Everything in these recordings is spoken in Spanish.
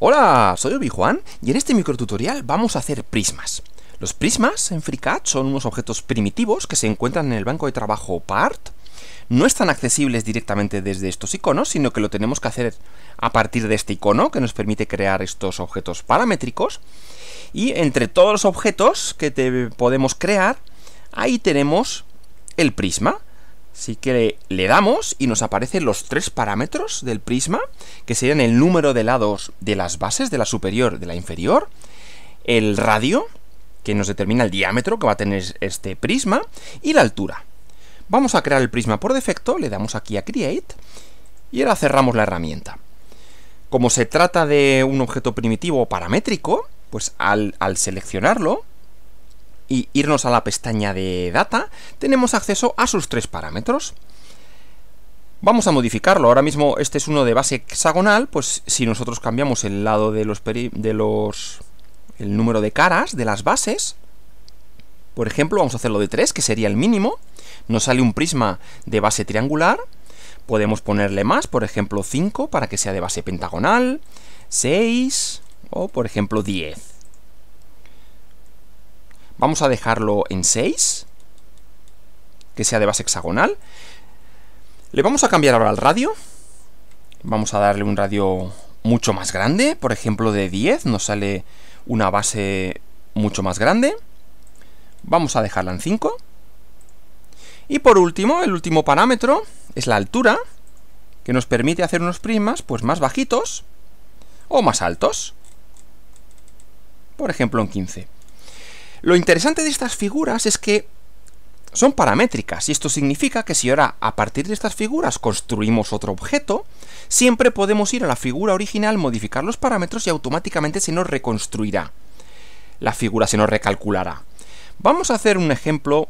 Hola, soy Obi Juan y en este microtutorial vamos a hacer prismas. Los prismas en FreeCAD son unos objetos primitivos que se encuentran en el banco de trabajo PART. No están accesibles directamente desde estos iconos, sino que lo tenemos que hacer a partir de este icono que nos permite crear estos objetos paramétricos. Y entre todos los objetos que te podemos crear, ahí tenemos el prisma. Así que le damos y nos aparecen los tres parámetros del prisma, que serían el número de lados de las bases, de la superior, de la inferior, el radio, que nos determina el diámetro que va a tener este prisma, y la altura. Vamos a crear el prisma por defecto, le damos aquí a Create, y ahora cerramos la herramienta. Como se trata de un objeto primitivo paramétrico, pues al seleccionarlo, y irnos a la pestaña de Data, tenemos acceso a sus tres parámetros. Vamos a modificarlo, ahora mismo este es uno de base hexagonal, pues si nosotros cambiamos el lado de los, de los el número de caras de las bases, por ejemplo, vamos a hacerlo de 3, que sería el mínimo, nos sale un prisma de base triangular, podemos ponerle más, por ejemplo 5, para que sea de base pentagonal, 6 o por ejemplo 10. Vamos a dejarlo en 6, que sea de base hexagonal. Le vamos a cambiar ahora el radio. Vamos a darle un radio mucho más grande, por ejemplo de 10, nos sale una base mucho más grande. Vamos a dejarla en 5. Y por último, el último parámetro es la altura, que nos permite hacer unos prismas pues más bajitos o más altos. Por ejemplo en 15. Lo interesante de estas figuras es que son paramétricas y esto significa que si ahora a partir de estas figuras construimos otro objeto, siempre podemos ir a la figura original, modificar los parámetros y automáticamente se nos reconstruirá. La figura se nos recalculará. Vamos a hacer un ejemplo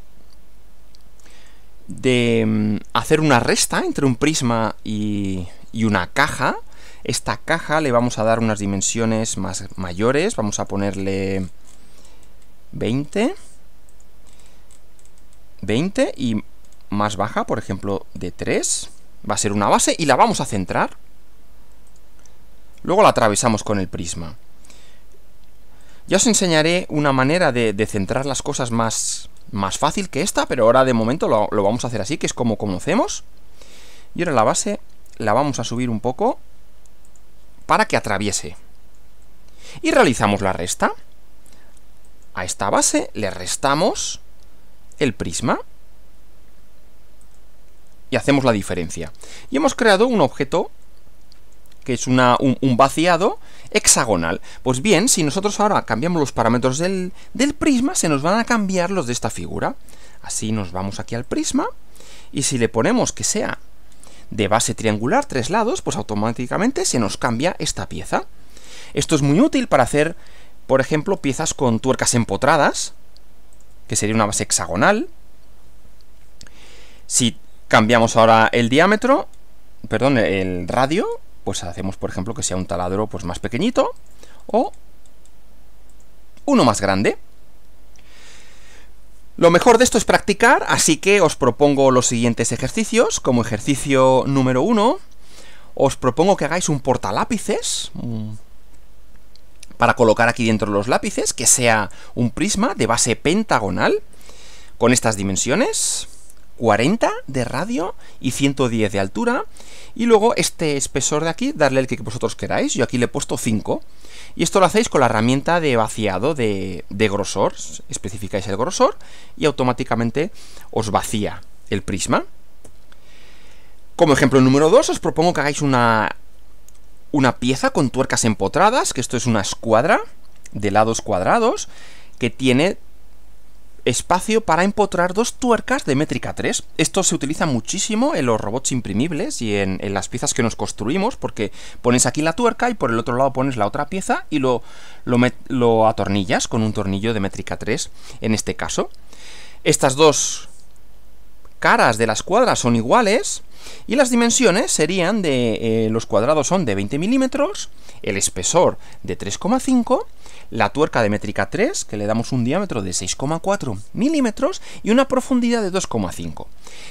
de mm, hacer una resta entre un prisma y, una caja. Esta caja le vamos a dar unas dimensiones más mayores, vamos a ponerle 20, 20 y más baja, por ejemplo, de 3. Va a ser una base y la vamos a centrar. Luego la atravesamos con el prisma. Ya os enseñaré una manera de, centrar las cosas más, más fácil que esta, pero ahora de momento lo vamos a hacer así, que es como conocemos. Y ahora la base la vamos a subir un poco para que atraviese. Y realizamos la resta a esta base le restamos el prisma y hacemos la diferencia. Y hemos creado un objeto que es un, vaciado hexagonal. Pues bien, si nosotros ahora cambiamos los parámetros del, del prisma, se nos van a cambiar los de esta figura. Así nos vamos aquí al prisma y si le ponemos que sea de base triangular, tres lados, pues automáticamente se nos cambia esta pieza. Esto es muy útil para hacer por ejemplo, piezas con tuercas empotradas, que sería una base hexagonal. Si cambiamos ahora el diámetro, perdón, el radio, pues hacemos, por ejemplo, que sea un taladro pues, más pequeñito o uno más grande. Lo mejor de esto es practicar, así que os propongo los siguientes ejercicios. Como ejercicio número uno, os propongo que hagáis un portalápices, para colocar aquí dentro los lápices, que sea un prisma de base pentagonal, con estas dimensiones, 40 de radio y 110 de altura, y luego este espesor de aquí, darle el que vosotros queráis, yo aquí le he puesto 5, y esto lo hacéis con la herramienta de vaciado de, grosor, especificáis el grosor, y automáticamente os vacía el prisma. Como ejemplo número 2, os propongo que hagáis una una pieza con tuercas empotradas, que esto es una escuadra de lados cuadrados, que tiene espacio para empotrar dos tuercas de métrica 3. Esto se utiliza muchísimo en los robots imprimibles y en, las piezas que nos construimos, porque pones aquí la tuerca y por el otro lado pones la otra pieza y lo, lo, lo atornillas con un tornillo de métrica 3 en este caso. Estas dos caras de las escuadra son iguales, y las dimensiones serían de... Eh, los cuadrados son de 20 milímetros, el espesor de 3,5, la tuerca de métrica 3, que le damos un diámetro de 6,4 milímetros y una profundidad de 2,5.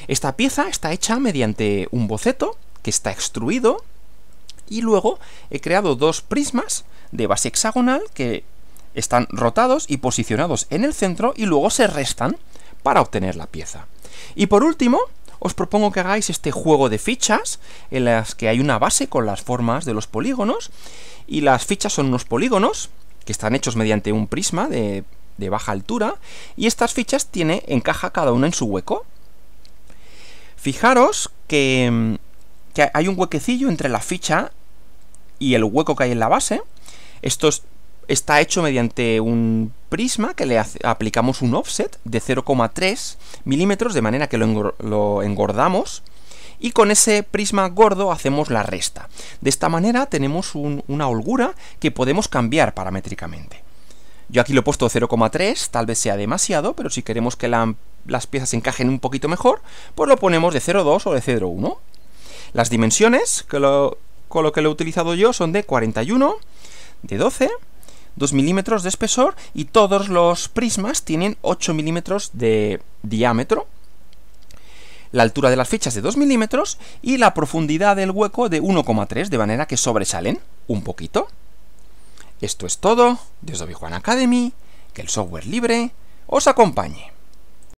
Esta pieza está hecha mediante un boceto que está extruido y luego he creado dos prismas de base hexagonal que están rotados y posicionados en el centro y luego se restan para obtener la pieza. Y por último, os propongo que hagáis este juego de fichas, en las que hay una base con las formas de los polígonos, y las fichas son unos polígonos, que están hechos mediante un prisma de, baja altura, y estas fichas tiene, encaja cada una en su hueco. Fijaros que, que hay un huequecillo entre la ficha y el hueco que hay en la base, estos está hecho mediante un prisma que le aplicamos un offset de 0,3 milímetros de manera que lo, engordamos y con ese prisma gordo hacemos la resta. De esta manera tenemos una holgura que podemos cambiar paramétricamente. Yo aquí lo he puesto 0,3, tal vez sea demasiado, pero si queremos que las piezas encajen un poquito mejor, pues lo ponemos de 0,2 o de 0,1. Las dimensiones que con lo que lo he utilizado yo son de 41, de 12 2 milímetros de espesor y todos los prismas tienen 8 milímetros de diámetro. La altura de las fichas de 2 milímetros y la profundidad del hueco de 1,3, de manera que sobresalen un poquito. Esto es todo desde Obi Juan Academy. Que el software libre os acompañe.